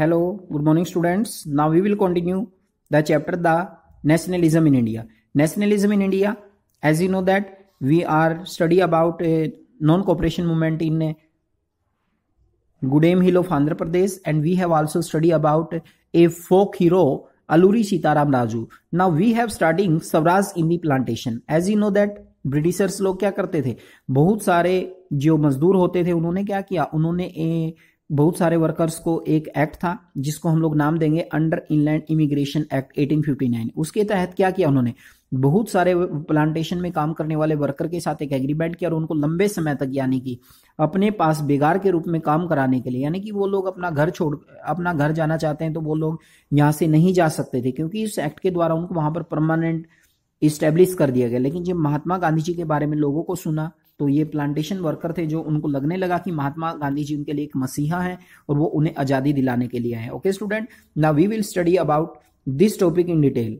Hello good morning students now we will continue the chapter the nationalism in India nationalism in India as you know that we are study about non cooperation movement in Gudem hill of Andhra Pradesh and we have also study about a folk hero Alluri Sitarama Raju now we have starting swaraj in the plantation as you know that Britishers लोग क्या करते थे बहुत सारे जो मजदूर होते थे उन्होंने क्या किया उन्होंने ए, बहुत सारे वर्कर्स को एक एक्ट था जिसको हम लोग नाम देंगे अंडर इनलैंड इमिग्रेशन एक्ट 1859 उसके तहत क्या किया उन्होंने बहुत सारे प्लांटेशन में काम करने वाले वर्कर के साथ एक एग्रीमेंट किया और उनको लंबे समय तक यानी कि अपने पास बेगार के रूप में काम कराने के लिए यानी कि वो लोग अपना घर छोड़ अपना घर जाना चाहते हैं तो वो लोग यहाँ से नहीं जा सकते थे क्योंकि इस एक्ट के द्वारा उनको वहां पर परमानेंट इस्टेब्लिश कर दिया गया लेकिन जब महात्मा गांधी जी के बारे में लोगों को सुना तो ये प्लांटेशन वर्कर थे जो उनको लगने लगा कि महात्मा गांधी जी उनके लिए एक मसीहा है और वो उन्हें आज़ादी दिलाने के लिए है ओके स्टूडेंट ना we will study about this topic in detail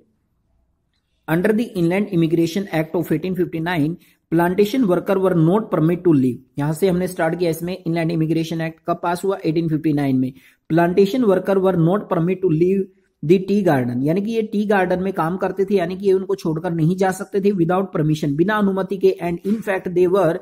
under the inland immigration act of 1859 plantation worker were not permit to leave यहां से हमने स्टार्ट किया इसमें इनलैंड इमिग्रेशन एक्ट कब पास हुआ 1859 में plantation worker were not permit to leave the tea garden यानी कि ये टी गार्डन में काम करते थे यानी कि ये उनको छोड़कर नहीं जा सकते थे विदाउट परमिशन बिना अनुमति के and in fact were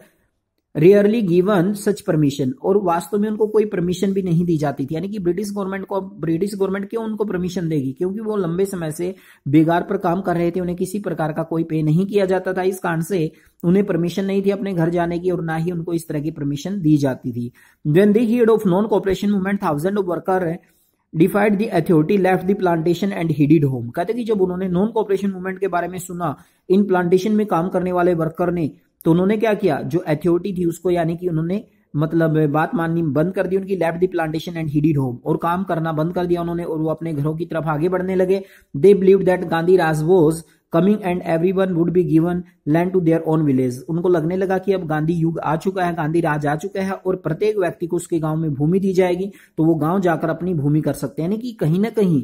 rarely given such permission और वास्तव में उनको कोई परमिशन भी नहीं दी जाती थी यानी कि ब्रिटिश गवर्नमेंट को ब्रिटिश गवर्नमेंट क्यों उनको परमिशन देगी क्योंकि वो लंबे समय से बेगार पर काम कर रहे थे उन्हें किसी प्रकार का कोई पे नहीं किया जाता था इस कारण से उन्हें परमिशन नहीं थी अपने घर जाने की और ना ही उनको इस तरह की परमिशन दी जाती थी then the head of non cooperation movement thousand of worker defied the authority left the plantation and headed home कहते कि जब उन्होंने नॉन कॉपरेशन मूवमेंट के बारे में सुना इन प्लांटेशन में काम करने वाले वर्कर ने तो उन्होंने क्या किया जो अथॉरिटी थी उसको यानी कि उन्होंने मतलब बात माननी बंद कर दी उनकी left the plantation and headed home और काम करना बंद कर दिया उन्होंने और वो अपने घरों की तरफ आगे बढ़ने लगे they believe that Gandhi Raj was coming and every one would be given land to their own village उनको लगने लगा कि अब गांधी युग आ चुका है गांधी राज आ चुका है और प्रत्येक व्यक्ति को उसके गांव में भूमि दी जाएगी तो वो गाँव जाकर अपनी भूमि कर सकते हैं यानी कि कहीं ना कहीं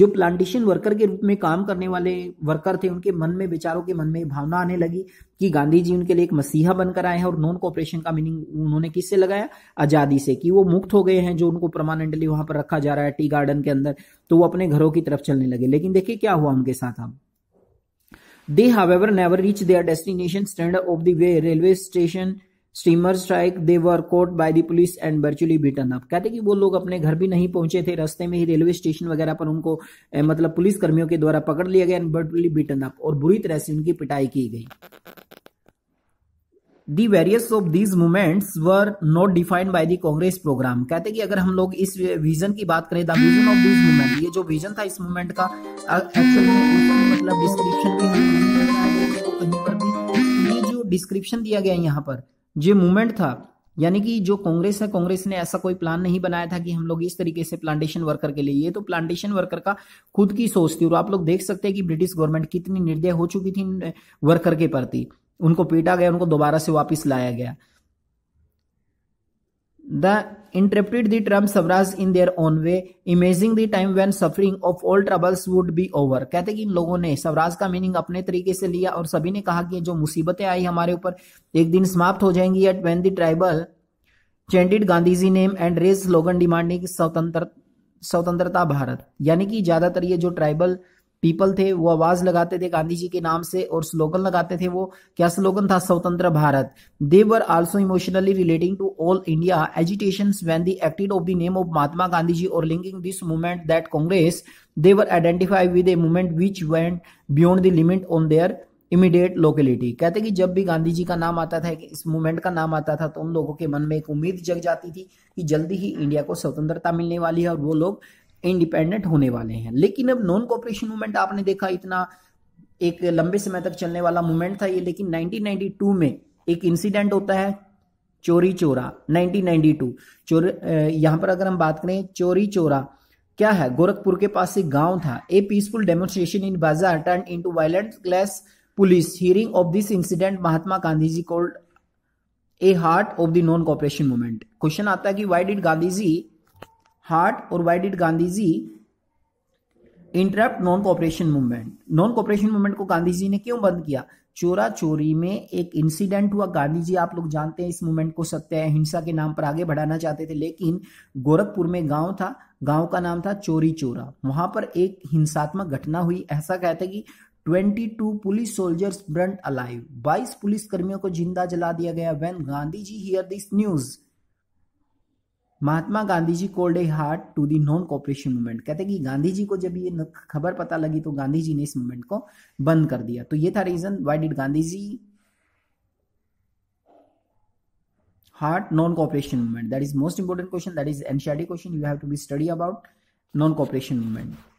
जो प्लांटेशन वर्कर के रूप में काम करने वाले वर्कर थे उनके मन में विचारों के मन में भावना आने लगी कि गांधी जी उनके लिए एक मसीहा बनकर आए हैं और नॉन कॉपरेशन का मीनिंग उन्होंने किससे लगाया आज़ादी से कि वो मुक्त हो गए हैं जो उनको परमानेंटली वहां पर रखा जा रहा है टी गार्डन के अंदर तो वो अपने घरों की तरफ चलने लगे लेकिन देखिए क्या हुआ उनके साथ अब They, however, never reached their destination. Stand of the way, railway station, steamer strike they were caught by the police and virtually beaten up कहते कि वो लोग अपने घर भी नहीं पहुंचे थे रास्ते में ही रेलवे स्टेशन वगैरह पर उनको मतलब पुलिस कर्मियों के द्वारा पकड़ लिया गया एंड वर्चुअली बीटन अप और बुरी तरह से उनकी पिटाई की गई the various of these movements were not defined by the Congress programme कहते कि अगर हम लोग इस विजन की बात करें विजन ऑफ दिस मूवमेंट ये जो विजन था इस मूवमेंट का मतलब डिस्क्रिप्शन भी ये जो डिस्क्रिप्शन दिया गया यहाँ पर जो मूवमेंट था यानी कि जो कांग्रेस है कांग्रेस ने ऐसा कोई प्लान नहीं बनाया था कि हम लोग इस तरीके से प्लांटेशन वर्कर के लिए ये तो प्लांटेशन वर्कर का खुद की सोच थी और आप लोग देख सकते हैं कि ब्रिटिश गवर्नमेंट कितनी निर्दय हो चुकी थी वर्कर के प्रति उनको पीटा गया उनको दोबारा से वापस लाया गया the interpret the term swaraj in their own way imagining the time when suffering of all troubles would be over कहते कि इन लोगों ने स्वराज का मीनिंग अपने तरीके से लिया और सभी ने कहा कि जो मुसीबतें आई हमारे ऊपर एक दिन समाप्त हो जाएंगी at when the tribal chanted Gandhi ji name and raise slogan demanding swatantra swatantrata Bharat यानी कि ज्यादातर ये जो ट्राइबल पीपल थे वो आवाज लगाते थे गांधी जी के नाम से और स्लोगन लगाते थे वो क्या स्लोगन था स्वतंत्र Bharat they were also emotionally relating to all India agitation when the acted of the name of Mahatma Gandhi ji और linking this movement that Congress they were identify with a movement which went beyond the limit on their immediate locality कहते कि जब भी गांधी जी का नाम आता था इस मूवमेंट का नाम आता था तो उन लोगों के मन में एक उम्मीद जग जाती थी कि जल्दी ही इंडिया को स्वतंत्रता मिलने वाली है और वो लोग इंडिपेंडेंट होने वाले हैं लेकिन अब नॉन कॉपरेशन मूवमेंट आपने देखा इतना एक लंबे समय तक चलने वाला मूवमेंट था ये लेकिन 1992 में एक इंसिडेंट होता है चोरी चोरा 1992 चोर यहां पर अगर हम बात करें चोरी चोरा क्या है गोरखपुर के पास एक गांव था ए peaceful demonstration in bazaar turn into violent clash police hearing of this incident Mahatma Gandhi ji called a halt of the non cooperation movement question आता है कि why did Gandhi ji halt और why did Gandhi ji interrupt non cooperation movement non cooperation movement को गांधी जी ने क्यों बंद किया चोरा चोरी में एक इंसिडेंट हुआ गांधी जी आप लोग जानते हैं इस मूवमेंट को सत्य हिंसा के नाम पर आगे बढ़ाना चाहते थे लेकिन गोरखपुर में गांव था गांव का नाम था चोरी चोरा वहां पर एक हिंसात्मक घटना हुई ऐसा कहते कि 22 police soldiers burnt alive 22 police कर्मियों को जिंदा जला दिया गया when Gandhi ji hear this news Mahatma Gandhi ji called a halt to the non cooperation movement कहते हैं कि गांधी जी को जब ये खबर पता लगी तो गांधी जी ने इस मूवमेंट को बंद कर दिया तो ये था reason why did Gandhi ji halt non cooperation movement that is most important question that is NCERT question you have to be study about non cooperation movement